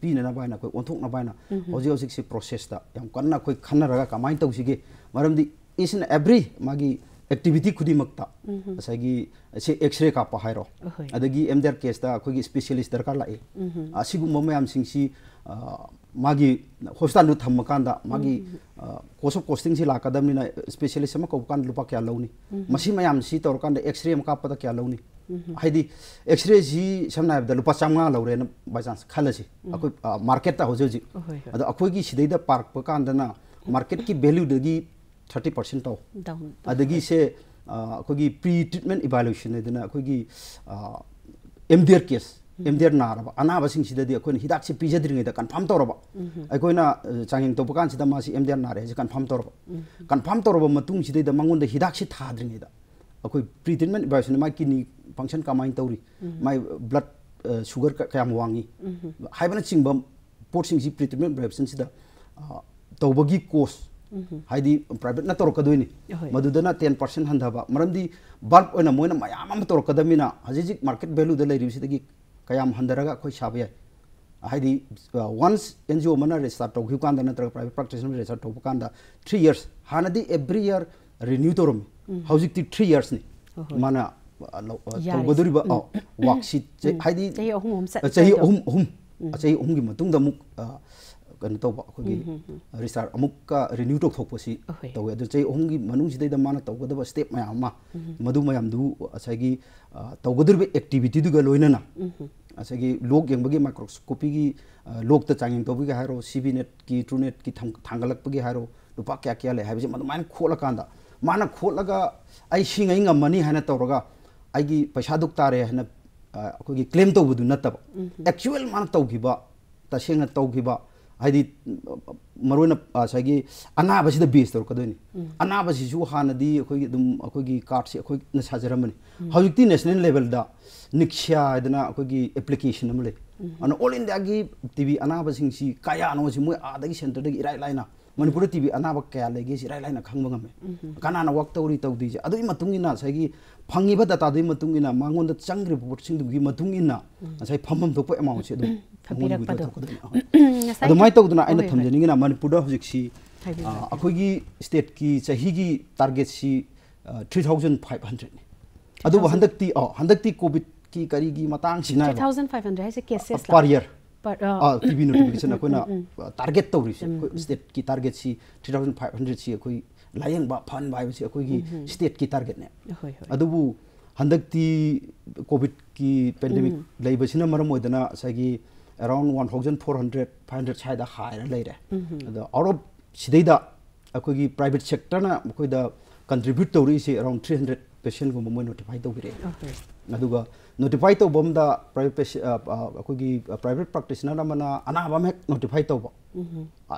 [SPEAKER 2] पिन अब ओन्थि हजिक प्रोसेसता किन अनर कमसे म यस एन्ड एभ्री मासैस रे कापो अघि अम देर्केस अपेसेलेस दरका म मागी हॉस्पिटल थम कान ऑफ कॉस्टिंग से लाकदमनी स्पेशलिस्ट कौकान लुप क्या लौनी मैम से तौर एक्सरे कापद क्या लौनी है एक्सरे से समना लुप चामा लौरे बाई चांस खलसी मार्केट हजी अखोगी पार्प कान मार्केट की वैल्यूदी थर्टी पर्सेंट तौ अगी से अखोगी प्री ट्रीटमेंट इवालुएशन अखोगी एम डी आर केस ꯑꯦꯝꯗꯦꯔꯅꯥꯔꯕ ꯑꯅꯥꯕꯁꯤꯡꯁꯤꯗꯗꯤ ꯑꯩꯈꯣꯏꯅ ꯍꯤꯗꯥꯛꯁꯦ ꯄꯤꯖꯗ꯭ꯔꯤꯉꯩꯗ ꯀꯟꯐꯥꯔꯝ ꯇꯧꯔꯕ ꯑꯩꯈꯣꯏꯅ ꯆꯥꯡꯌꯦꯡ ꯇꯧꯕ ꯀꯥꯟꯁꯤꯗ ꯃꯥꯁꯤ ꯑꯦꯝꯗꯦꯔꯅꯥꯔꯦ ꯍꯥꯏꯁꯦ ꯀꯟꯐꯥꯔꯝ ꯇꯧꯔꯕ ꯀꯟꯐꯥꯔꯝ ꯇꯧꯔꯕ ꯃꯇꯨꯡꯁꯤꯗꯩꯗ ꯃꯉꯣꯟꯗ ꯍꯤꯗꯥꯛꯁꯤ ꯊꯥꯗ꯭ꯔꯤꯉꯩꯗ ꯑꯩꯈꯣꯏ ꯄ꯭ꯔꯤ ꯇ꯭ꯔꯤꯠꯃꯦꯟ ꯏꯚꯥꯏꯁꯤꯅ ꯃꯥꯒꯤ ꯀꯤꯅꯤ ꯐꯪꯁꯟ ꯀꯃꯥꯏꯅ ꯇꯧꯔꯤ ꯃꯥꯏ ꯕ꯭ꯂꯗ ꯁꯨꯒꯔ ꯀꯌꯥꯝ ꯋꯥꯡꯉꯤ ꯍꯥꯏꯕꯅꯆꯤꯡꯕ ꯄꯣꯠꯁꯤꯡꯁꯤ ꯄ꯭ꯔꯤ ꯇ꯭ꯔꯤꯠꯃꯦꯟ ꯏꯚꯥꯏꯁꯤꯟꯁꯤꯗ ꯇꯧꯕꯒꯤ ꯀꯣꯁ ꯍꯥꯏꯗꯤ ꯄ꯭ꯔꯥꯏꯚꯦꯠꯅ ꯇꯧꯔꯛꯀꯗꯣꯏꯅꯤ ꯃꯗꯨꯗꯅ ꯇꯦꯟ ꯄꯥꯔꯁꯦꯟ ꯍꯟꯊꯕ ꯃꯔꯝꯗꯤ ꯕꯜꯕ ꯑꯣꯏꯅ ꯃꯣꯏꯅ ꯃꯌꯥꯝ ꯑꯃ ꯇꯧꯔꯛꯀꯗꯕꯅꯤꯅ ꯍꯧꯖꯤꯛ ꯍꯧꯖꯤꯛ ꯃꯥꯔꯀꯦꯠ ꯚꯦꯂꯨꯗ ꯂꯩꯔꯤꯕꯁꯤꯗꯒꯤ कयाम हंदरगा अखोई साब याई हाइदी वंस एनजीओ मना रजिस्टर तौखिब कांदा नत्र प्राइवेट प्रैक्टिशनर रजिस्टर तौब कांदा इयर्स हानादी एवरी ईयर रिन्यू तौर हौजिकती 3 इयर्स नि माना वर्कशीट हाइदी चाही अहुम की कौगी रिसार अमुक रिन्यू तौर तौर तौर चे अहूंगी मान तौदब स्टेप मैं मधु मैम असैगी तौगदर एक्टिविटी लोनना असैगी लोक येंगे माइक्रोस्कोपी लोक चांगी तौब की हर सिबी नेट की ट्रू नेट की थांगलपी हर लुप क्या क्या लेकिन अदमान खोलक मा खोलगाई गमी है तौर आई पैसा दुख तारे है अखोई तब तौब नक्चुअल मान तौर तसेना तौर ꯍꯥꯏꯗꯤ ꯃꯔꯨꯑꯣꯏꯅ ꯉꯁꯥꯏꯒꯤ ꯑꯅꯥꯕꯁꯤꯗ ꯕꯦꯁ ꯇꯧꯔꯛꯀꯗꯣꯏꯅꯤ ꯑꯅꯥꯕꯁꯤꯁꯨ ꯍꯥꯟꯅꯗꯤ ꯑꯩꯈꯣꯏꯒꯤ ꯑꯗꯨꯝ ꯑꯩꯈꯣꯏꯒꯤ ꯀꯥꯔꯠꯁꯦ ꯑꯩꯈꯣꯏꯅ ꯁꯥꯖꯔꯝꯕꯅꯤ ꯍꯧꯖꯤꯛꯇꯤ ꯅꯦꯁꯅꯦꯜ ꯂꯦꯚꯦꯜꯗ ꯅꯤꯛꯁꯤꯌꯥ ꯍꯥꯏꯗꯅ ꯑꯩꯈꯣꯏꯒꯤ ꯑꯦꯄ꯭ꯂꯤꯀꯦꯁꯟ ꯑꯃ ꯂꯩ ꯑꯗꯨꯅ ꯑꯣꯜ ꯏꯟꯗꯤꯌꯥꯒꯤ ꯇꯤꯕꯤ ꯑꯅꯥꯕꯁꯤꯡꯁꯤ ꯀꯌꯥꯅꯣꯁꯤ ꯃꯣꯏ ꯑꯥꯗꯒꯤ ꯁꯦꯟꯇꯔꯗꯒꯤ ꯏꯔꯥꯏ ꯂꯥꯏꯅ ꯃꯅꯤꯄꯨꯔꯗ ꯇꯤꯕꯤ ꯑꯅꯥꯕ ꯀꯌꯥ ꯂꯩꯒꯦꯁꯤ ꯏꯔꯥꯏ ꯂꯥꯏꯅ ꯈꯪꯕ ꯉꯝꯃꯦ ꯀꯅꯥꯅ ꯋꯥꯛ ꯇꯧꯔꯤ ꯇꯧꯗꯣꯏꯁꯦ ꯑꯗꯨꯒꯤ ꯃꯇꯨꯡ ꯏꯟꯅ ꯉꯁꯥꯏꯒꯤ ꯐꯪꯉꯤꯕ ꯗꯇꯥꯗꯨꯒꯤ ꯃꯇꯨꯡ ꯏꯟꯅ ꯃꯉꯣꯟꯗ ꯆꯪꯈ꯭ꯔꯤꯕ ꯄꯣꯠꯁꯤꯡꯗꯨꯒꯤ ꯃꯇꯨꯡ ꯏꯟꯅ ꯉꯁꯥꯏ ꯐꯝꯐꯝ ꯊꯣꯛꯄ ꯑꯦꯃꯥꯎꯟꯁꯦ ꯑꯗꯨꯝ अदमाय मनपुर अन थमजनिंगना मणिपुर हजिकसी स्टेट की चहीगी टारगेट सी 3500 ने अदु हंदकती अ कोविड की करीगी मतांग सिना
[SPEAKER 1] 3500 हैसे cases per year TB notification अखोना
[SPEAKER 2] टारगेट तौरी स्टेट की टारगेट सी हंड्रेड सी अखोई लायंग बा फन बाय अखोगी स्टेट की टारगेट ने अदुबु कोविड की पेंडेमिक लेबसिना मरम ओदना around 1400 500 차이다 하이라 레이레 더 아랍 시대이다 ꯑꯩꯈꯣꯏꯒꯤ ꯄ꯭ꯔꯥꯏꯕꯦꯠ ꯁꯦꯛꯇꯔꯅ ꯃꯈꯣꯏꯗ ꯀꯟꯇ꯭ꯔꯤꯕ꯭ꯌꯨꯠ ꯇꯧꯔꯤꯁꯤ ꯑꯦꯔꯥꯎꯟ 300 ꯄꯦꯁꯦꯟꯒꯨꯝꯕ ꯃꯣꯏ ꯅꯣꯇꯤꯐꯥꯏ ꯇꯧꯕꯤꯔꯦ ꯑꯗꯨꯒ ꯅꯣꯇꯤꯐꯥꯏ ꯇꯧꯕ ꯑꯃꯗ ꯄ꯭ꯔꯥꯏꯕꯦꯠ ꯑꯩꯈꯣꯏꯒꯤ ꯄ꯭ꯔꯥꯏꯕꯦꯠ ꯄ꯭ꯔꯦꯛꯇꯤꯁꯅꯔ ꯑꯃꯅ ꯑꯅꯥꯕ ꯑꯃ ꯍꯦꯛ ꯅꯣꯇꯤꯐꯥꯏ ꯇꯧꯕ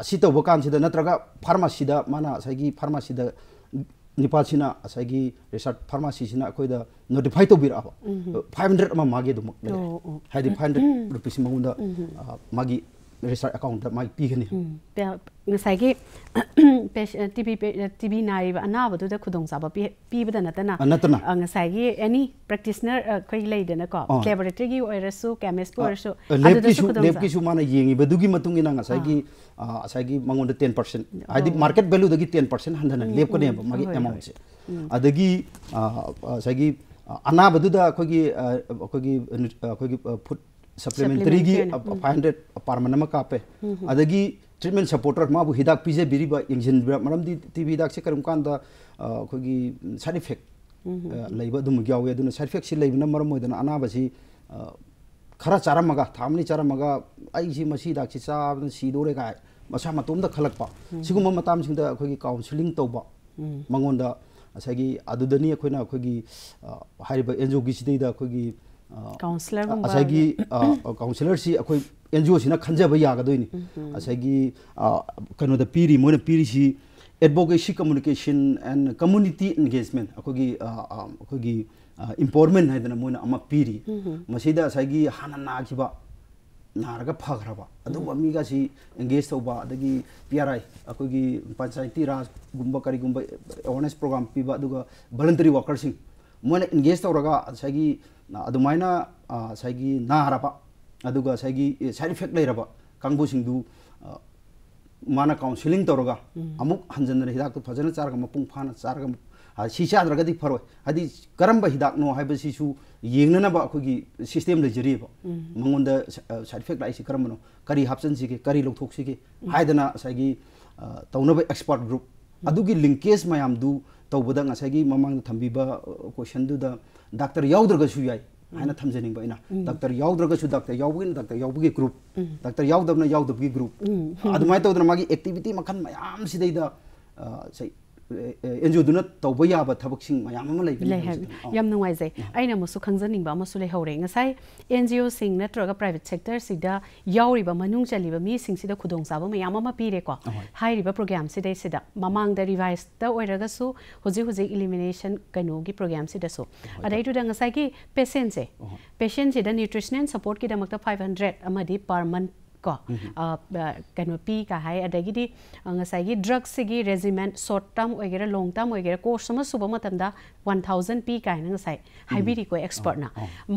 [SPEAKER 2] ꯑꯁꯤ ꯇꯧꯕ ꯀꯥꯟꯁꯤꯗ ꯅꯠꯇ꯭ꯔꯒ ꯐꯥꯔꯃꯥꯁꯤꯗ ꯃꯥꯅ ꯉꯁꯥꯏꯒꯤ ꯐꯥꯔꯃꯥꯁꯤꯗ निपार्च फार्मामा नोडिफाइर फाइभ हन्ड्रेडमा मात्र फाइभ हन्ड्रेड रुपिस महँगो मा research account da mai pi gani
[SPEAKER 1] pe ngasai gi pe tb tb nai ba na ba du da khudong sa ba pi pi ba na ta na ngasai gi any practitioner koi lei da na ko laboratory gi oira su chemist pu oira su lab ki su lab ki
[SPEAKER 2] su mana yengi ba du gi matung ina ngasai gi asai gi mangon da 10% hadi market value da gi 10% handa na lab ko ne ba magi amount se adagi asai gi अनाबदुदा अखोगी अखोगी अखोगी food supplementary gi appointed permanent makape adagi treatment supporter ma bu hidak pije biri ba engine bra maram di tv hidak se karum kan da ko gi side effect leiba dum gyaw ye dun side effect si leiba na maram oidana ana ba si khara charam maga thamni charam maga ai ji masi dak si sa si do re ga masa matom da khalak pa sigum ma tam sing da ko gi counseling to ba mangon da asagi adudani ko na ko gi hariba enjo gi sidai da ko gi counsellor अखोई N G O से खनजब यागदी कहोद पीरी मोन पीरी advocacy communication and community engagement अखोगी empowerment है मोन पीरी हाँ नाब नारग फख्रब अगसी एंगेज तब अदी पी आर आई अखोगी पंचायती राज करीगुब अवेरनेस प्रोग्राम पीब वलंटरी वर्कर मोन एंगेज तौरगा सही अदुमाइना सही नारब अदुगा सही साइड इफेक्ट लेरब कांगबु सिंधु माना काउन्सिलिङ तौरगा अमुक हंजन हिदाक फजन चारग मपुंग फाना चारग सी चादरगदि फरो हदि करम हिदाक नो हाइब सिसु येंगनब अखुगी सिस्टम लेजरीब
[SPEAKER 3] मंगोंद
[SPEAKER 2] साइड इफेक्ट लाइसि करमनो करी हापचन सिगे करी लोथोक सिगे हाइदना सही तौनब एक्सपर्ट ग्रुप ꯑꯗꯨꯒꯤ ꯂꯤꯡꯀꯦꯖ ꯃꯌꯥꯝꯗꯨ ꯇꯧꯕꯗ ꯉꯁꯥꯏꯒꯤ ꯃꯃꯥꯡꯗ ꯊꯝꯕꯤꯕ ꯀꯣꯏꯁꯟꯗꯨꯗ ꯗꯥꯛꯇꯔ ꯌꯥꯎꯗ꯭ꯔꯒꯁꯨ ꯌꯥꯏ ꯍꯥꯏꯅ ꯊꯝꯖꯅꯤꯡꯕ ꯑꯩꯅ ꯗꯥꯛꯇꯔ ꯌꯥꯎꯗ꯭ꯔꯒꯁꯨ ꯗꯥꯛꯇꯔ ꯌꯥꯎꯕꯒꯤꯅ ꯗꯥꯛꯇꯔ ꯌꯥꯎꯕꯒꯤ ꯒ꯭ꯔꯨꯞ ꯗꯥꯛꯇꯔ ꯌꯥꯎꯗꯕꯅ ꯌꯥꯎꯗꯕꯒꯤ ꯒ꯭ꯔꯨꯞ ꯑꯗꯨꯃꯥꯏꯅ ꯇꯧꯗꯅ ꯃꯥꯒꯤ ꯑꯦꯛꯇꯤꯚꯤꯇꯤ ꯃꯈꯜ ꯃꯌꯥꯝꯁꯤꯗꯩꯗ एनजीओ दुन तवबाय आब थबखसिं मायामम लइबिसि
[SPEAKER 1] यम नङाय जाय आइना मसुखांजनि बामसुले हौरेंगैसाइ एनजीओ सिंग नत्रगा प्राइभेट सेक्टर सिदा याउरिबा मानुङ चालिबा मिसिङ सिदा खुदङ जाबा मायामम पिरेक हायरिबा प्रोग्राम सिदै सिदा मामाङ द रिवाइज द ओइरगासु होजि होजि इलिमिनेसन कइनो गि प्रोग्राम सिदासो अदै टुङङासाइ कि पेशेंट से पेशेंट सिदा न्यूट्रिसनियल 500 अमादि पार मान को कैनोपी का है ड्रग्स से रेजिमेंट शॉर्ट टर्म वगैरह लॉन्ग टर्म वगैरह कोर्स में सुब मतलब 1000 पी का है नसाई हाइबिरी को एक्सपर्ट ना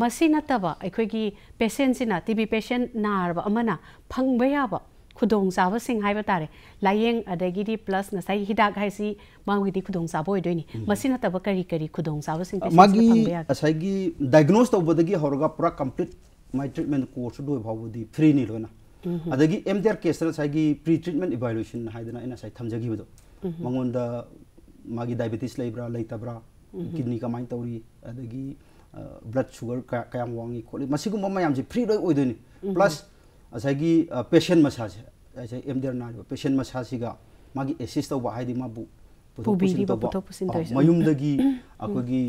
[SPEAKER 1] मसी नतब अखोई की पेशेंट से ना टीबी पेशेंट अदगी प्लस नसा हिदा है सी मांगी खुदों चाब करी करी खुदों
[SPEAKER 2] की डायग्नोस तबदगी होरगा पूरा कंप्लीट माय ट्रीटमेंट कोर्स दो फ्री नी लोना अदगी M D R case pre treatment evaluation है थमजगीबद मंगोद मागी डायबिटीज लेब्रा किडनी कमाय तौरी अदगी ब्लड सुगर क्या वांगी खोली मसीगुम मैम से फ्री लोई प्लस असागी पेसें मसाज एम डी आर ना पेसें मसाग मागी एसिस तब है माबू मयूमदगी अखोगी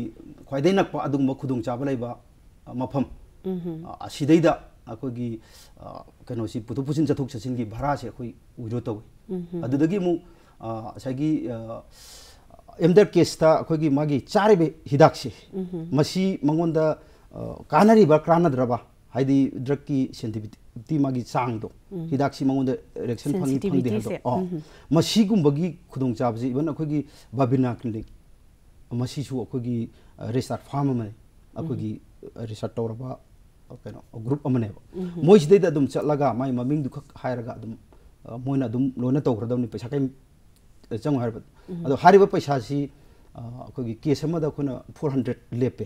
[SPEAKER 2] ख्वाइदै नक्पा अदुगुम खुदुंग मफम 아코기 카노시 부두푸신 자톡 자신기 바라세 코이 우르토 아드드기 무 사기 엠더 케스타 코기 마기 차레베 히닥시 마시 망온다 카나리 바크라나 드라바 하이디 드럭키 센티비티 마기 창도 히닥시 망온다 렉션 펑이 펑데 하도 어 마시 군버기 구동 잡지 이번 코기 바비나 마시 주 ꯀꯩꯅꯣ ꯒ꯭ꯔꯨꯞ ꯑꯃꯅꯦꯕ ꯃꯣꯏꯁꯤꯗꯩꯗ ꯑꯗꯨꯝ ꯆꯠꯂꯒ ꯃꯥꯏ ꯃꯃꯤꯡꯗꯨ ꯈꯛ ꯍꯥꯏꯔꯒ ꯑꯗꯨꯝ ꯃꯣꯏꯅ ꯑꯗꯨꯝ ꯂꯣꯏꯅ ꯇꯧꯈ꯭ꯔꯗꯕꯅꯤ ꯄꯩꯁꯥ ꯀꯩ ꯆꯪꯉꯣ ꯍꯥꯏꯔꯕ ꯑꯗꯣ ꯍꯥꯏꯔꯤꯕ ꯄꯩꯁꯥꯁꯤ ꯑꯩꯈꯣꯏꯒꯤ ꯀꯦꯁ ꯑꯃꯗ ꯑꯩꯈꯣꯏꯅ ꯐꯣꯔ ꯍꯟꯗ꯭ꯔꯦꯗ ꯂꯦꯞꯄꯦ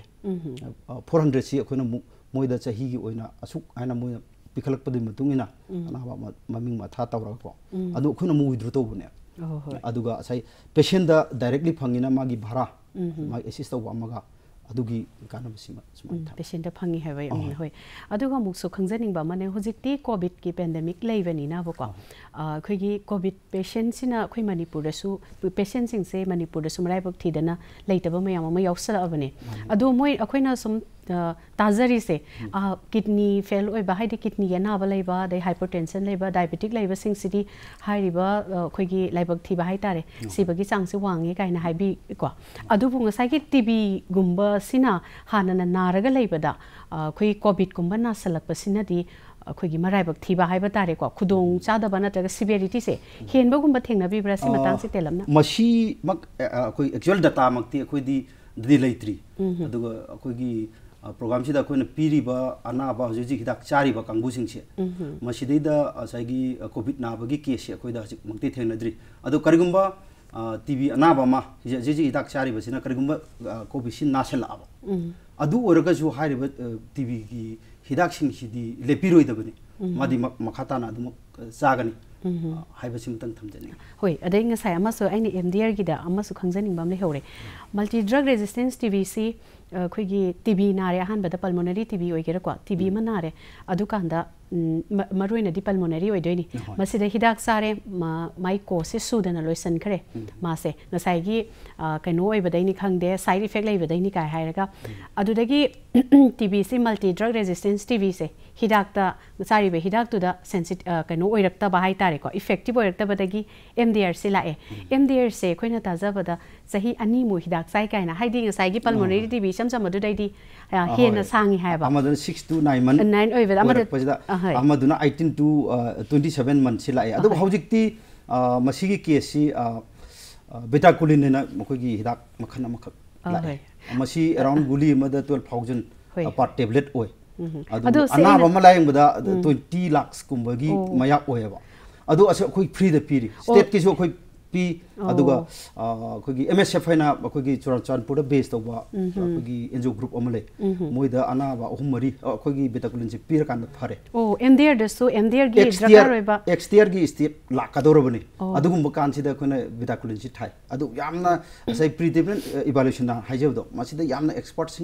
[SPEAKER 2] ꯐꯣꯔ ꯍꯟꯗ꯭ꯔꯦꯗꯁꯤ ꯑꯩꯈꯣꯏꯅ 400 ꯃꯣꯏꯗ ꯆꯍꯤꯒꯤ ꯑꯣꯏꯅ ꯑꯁꯨꯛ ꯍꯥꯏꯅ ꯃꯣꯏ ꯄꯤꯈꯠꯂꯛꯄꯗꯒꯤ ꯃꯇꯨꯡꯏꯟꯅ ꯑꯅꯥꯕ ꯃꯃꯤꯡ ꯃꯊꯥ ꯇꯧꯔꯒꯀꯣ ꯑꯗꯨ ꯑꯩꯈꯣꯏꯅ ꯃꯨꯛ ꯋꯤꯗ꯭ꯔꯣ ꯇꯧꯕꯅꯦ ꯑꯗꯨꯒ पेसेन्ट
[SPEAKER 1] फङ्ग है अब मुक्स खुज्ति किडि पेनको अहिले केसन्सन अहि मुर पेसन्से मसम्म थिदन म्याम याउसबने अहि अखोन सो ताजरी से किडनी फेल किडनी यानाबा लेबा दे हाइपरटेंशन लेबा डायबिटिक लेबा सिंग सिदि हाइरिबा खोइगी लाइबक थिबा टीबी गुम्बा सिना हानना नारगा लेबदा खोइ कोविड गुम्बा नासलक सिना दि ꯑꯩꯈꯣꯏꯒꯤ ꯃꯔꯥꯏꯕꯛ ꯊꯤꯕ ꯍꯥꯏꯕ ꯇꯥꯔꯦꯀꯣ ꯈꯨꯗꯣꯡ ꯆꯥꯗꯕ ꯅꯠꯇ꯭ꯔꯒ ꯁꯤꯚꯤꯌꯔꯤꯇꯤꯁꯦ ꯍꯦꯟꯕꯒꯨꯝꯕ
[SPEAKER 2] ꯊꯦꯡꯅꯕꯤꯕ꯭ꯔꯥ ꯁꯤ ꯃꯇꯥꯡꯁꯦ प्रोग्रामसिदा अखोन पीरीबा अनाबा हजिक हिदाक चारीबा कांगुसिंगसे मसिदैदा साइगी कोविड नाबगी केस अखोइदा हजिक मक्ति थेंगनद्री अदो करिगुंबा टीबी अनाबा मा हजिक हिदाक चारीबसिना करिगुंबा कोविड सिन नासलाबा अदु ओरगजु हाइरिबा टीबी गी हिदाक सिंगसिदी लेपिरोइदबनी मादि
[SPEAKER 1] एम डी आर की मल्टी ड्रग रेजिस्टेंस टीबी ꯑꯩꯈꯣꯏꯒꯤ ꯇꯤꯕꯤ ꯅꯥꯔꯦ ꯑꯍꯥꯟꯕꯗ ꯄꯜꯃꯣꯅꯔꯤ ꯇꯤꯕꯤ ꯑꯣꯏꯒꯦꯔꯥꯀꯣ ꯇꯤꯕꯤ ꯑꯃ ꯅꯥꯔꯦ ꯑꯗꯨꯀꯥꯟꯗ ꯃꯔꯨꯑꯣꯏꯅꯗꯤ ꯄꯜꯃꯣꯅꯔꯤ ꯑꯣꯏꯗꯣꯏꯅꯤ ꯃꯁꯤꯗ ꯍꯤꯗꯥꯛ ꯆꯥꯔꯦ ꯃꯥꯏ ꯀꯣꯁꯁꯦ ꯁꯨꯗꯅ ꯂꯣꯏꯁꯤꯟꯈ꯭ꯔꯦ ꯃꯥꯁꯦ ꯉꯁꯥꯏꯒꯤ ꯀꯩꯅꯣ ꯑꯣꯏꯕꯗꯩꯅꯤ ꯈꯪꯗꯦ ꯁꯥꯏꯠ ꯏꯐꯦꯛ ꯂꯩꯕꯗꯩꯅꯤ ꯀꯥꯏ ꯍꯥꯏꯔꯒ ꯑꯗꯨꯗꯒꯤ ꯇꯤꯕꯤꯁꯤ ꯃꯜꯇꯤ ꯗ꯭ꯔꯒ ꯔꯦꯖꯤꯁꯇꯦꯟꯁ ꯇꯤꯕꯤꯁꯦ ꯍꯤꯗꯥꯛꯇ ꯆꯥꯔꯤꯕ ꯍꯤꯗꯥꯛꯇꯨꯗ ꯁꯦꯟꯁꯤ ꯀꯩꯅꯣ ꯑꯣꯏꯔꯛꯇꯕ ꯍꯥꯏ ꯇꯥꯔꯦꯀꯣ ꯏꯐꯦꯛꯇꯤꯕ ꯑꯣꯏꯔꯛꯇꯕꯗꯒꯤ ꯑꯦꯝ ꯗꯤ ꯑꯥꯔꯁꯤ ꯂꯥꯛꯑꯦ ꯑꯦꯝ ꯗꯤ ꯑꯥꯔꯁꯦ ꯑꯩꯈꯣꯏꯅ ꯇꯥꯖꯕꯗ चाही अनि मु हिदाक साइ काइना हाइदि साइ गि पल्मोनरी डिविजन सम दु दाइदि हेन सांगि हायबा
[SPEAKER 2] अमदन 6 to 9 मन 9 ओइबे अमद अमदुना 18 to 27 मन सि लाइ अदु हौजिकति मसिगि केस सि बेटाकुलिन ने मखोगि हिदाक मखन मख लाइ मसि अराउंड गुली मद 12000 पर टेबलेट ओइ
[SPEAKER 3] अदु अनाब म
[SPEAKER 2] लाइंबदा 20 लाख कुम्बगी मया ओइबा अदो अच्छा कोई फ्री द पीरी स्टेट को कोई पी अदुगा अखोगी एमएस एफ हैना अखोगी चुराचानपुर बेस तौबा अखोगी एनजीओ ग्रुप अमले मोइदा अनाबा मरी अखोगी से पीर कान फरे
[SPEAKER 1] ओ एनडीआर
[SPEAKER 2] स्टेप लाकादोरबने अदुगुम कान से थाय अदु यामना सै प्रीडिप्लिन इवैल्यूएशन हाइजेबदो एक्सपर्ट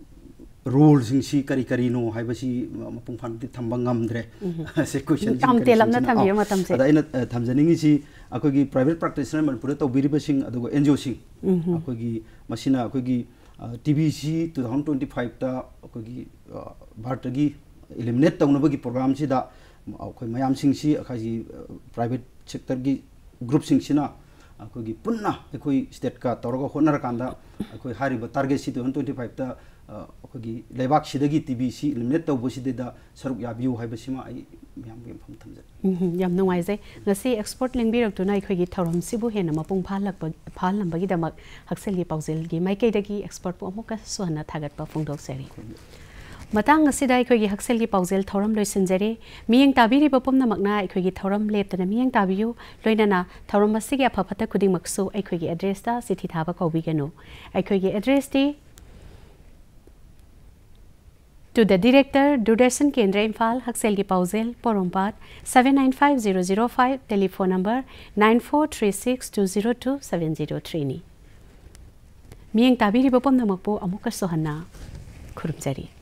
[SPEAKER 2] ꯔꯣꯜꯁꯤꯡꯁꯤ ꯀꯔꯤ ꯀꯔꯤꯅꯣ ꯍꯥꯏꯕꯁꯤ ꯃꯄꯨꯡ ꯐꯥꯅꯗꯤ ꯊꯝꯕ ꯉꯝꯗ꯭ꯔꯦ ꯁꯦ ꯀ꯭ꯋꯦꯁꯟ ꯌꯥꯝ ꯇꯦꯜꯂꯞꯅ ꯊꯝꯕꯤꯌꯨ ꯃꯇꯝꯁꯦ ꯑꯗ ꯑꯩꯅ ꯊꯝꯖꯅꯤꯡꯉꯤꯁꯤ ꯑꯩꯈꯣꯏꯒꯤ ꯄ꯭ꯔꯥꯏꯕꯦꯠ ꯄ꯭ꯔꯦꯛꯇꯤꯁꯅꯔ ꯃꯅꯤꯄꯨꯔꯗ ꯇꯧꯕꯤꯔꯤꯕꯁꯤꯡ ꯑꯗꯨꯒ ꯑꯦꯟ ꯖꯤ ꯑꯣꯁꯤꯡ ꯑꯩꯈꯣꯏꯒꯤ ꯃꯁꯤꯅ ꯑꯩꯈꯣꯏꯒꯤ ꯇꯤꯚꯤꯁꯤ ꯇꯨ ꯊꯥꯎꯖꯟ ꯇ꯭ꯋꯦꯟꯇꯤ ꯐꯥꯏꯚꯇ ꯑꯩꯈꯣꯏꯒꯤ ꯚꯥꯔꯠꯇꯒꯤ ꯏꯂꯤꯃꯤꯅꯦꯠ ꯇꯧꯅꯕꯒꯤ ꯄ꯭ꯔꯣꯒ꯭ꯔꯥꯝꯁꯤꯗ ꯑꯩꯈꯣꯏ ꯃꯌꯥꯝꯁꯤꯡꯁꯤ ꯑꯩꯈꯣꯏꯒꯤ ꯄ꯭ꯔꯥꯏꯕꯦꯠ ꯁꯦꯛꯇꯔꯒꯤ ꯒ꯭ꯔꯨꯞꯁꯤꯡꯁꯤꯅ ꯑꯩꯈꯣꯏꯒꯤ ꯄꯨꯟꯅ ꯑꯩꯈꯣꯏ ꯁ꯭ꯇꯦꯠꯀ ꯇꯧꯔꯒ ꯍꯣꯠꯅꯔꯀꯥꯟꯗ ꯑꯩꯈꯣꯏ ꯍꯥꯏꯔꯤꯕ ꯇꯥꯔꯒꯦꯠꯁꯤ ꯇꯨ ꯊꯥꯎꯖꯟ ꯇ꯭ꯋꯦꯟꯇꯤ ꯐꯥꯏꯚꯇ ꯑꯩꯈꯣꯏꯒꯤ ꯂꯩꯕꯥꯛꯁꯤꯗꯒꯤ ꯇꯤ ꯕꯤꯁꯤ ꯏꯂꯤꯃꯤꯅꯦꯠ ꯇꯧꯕꯁꯤꯗꯩꯗ ꯁꯔꯨꯛ ꯌꯥꯕꯤꯌꯨ ꯍꯥꯏꯕꯁꯤꯃ ꯑꯩ ꯃꯌꯥꯝꯒꯤ ꯌꯦꯡꯐꯝ
[SPEAKER 1] ꯊꯝꯖꯩ ꯌꯥꯝ ꯅꯨꯡꯉꯥꯏꯖꯩ ꯉꯁꯤ ꯑꯦꯛꯁꯄꯣꯔꯠ ꯂꯦꯡꯕꯤꯔꯛꯇꯨꯅ ꯑꯩꯈꯣꯏꯒꯤ ꯊꯧꯔꯝꯁꯤꯕꯨ ꯍꯦꯟꯅ ꯃꯄꯨꯡ ꯐꯥꯍꯜꯂꯛꯄ ꯐꯥꯍꯜꯂꯝꯕꯒꯤꯗꯃꯛ ꯍꯛꯁꯦꯜꯒꯤ ꯄꯥꯎꯖꯦꯜꯒꯤ ꯃꯥꯏꯀꯩꯗꯒꯤ ꯑꯦꯛꯁꯄꯣꯔꯠꯄꯨ ꯑꯃꯨꯛꯀꯁꯨ ꯍꯟꯅ ꯊꯥꯒꯠꯄ ꯐꯣꯡꯗꯣꯛꯆꯔꯤ ꯃꯇꯥꯡ ꯑꯁꯤꯗ ꯑꯩꯈꯣꯏꯒꯤ ꯍꯛꯁꯦꯜꯒꯤ ꯄꯥꯎꯖꯦꯜ ꯊꯧꯔꯝ ꯂꯣꯏꯁꯤꯟꯖꯔꯦ ꯃꯤꯠꯌꯦꯡ ꯇꯥꯕꯤꯔꯤꯕ ꯄꯨꯝꯅꯃꯛꯅ ꯑꯩꯈꯣꯏꯒꯤ ꯊꯧꯔꯝ ꯂꯦꯞꯇꯅ ꯃꯤꯠꯌꯦꯡ ꯇꯥꯕꯤꯌꯨ ꯂꯣꯏꯅꯅ ꯊꯧꯔꯝ ꯑꯁꯤꯒꯤ ꯑꯐ ꯐꯠꯇ ꯈꯨꯗꯤꯡꯃꯛꯁꯨ ꯑꯩꯈꯣꯏꯒꯤ ꯑꯦꯗ꯭ꯔꯦꯁꯇ ꯆꯤꯊꯤ ꯊꯥꯕ ꯀꯧꯕꯤꯒꯅꯨ ꯑꯩꯈꯣꯏꯒꯤ ꯑꯦꯗ꯭ꯔꯦꯁꯇꯤ to the director Doordarshan Kendra Imphal हक्सेल की पाउजेल Porompat seven nine five zero zero five telephone number nine four three six two zero two seven zero three नी मीएंग ताबीरी बपम नमक अमुक सोहना खुरुमचरी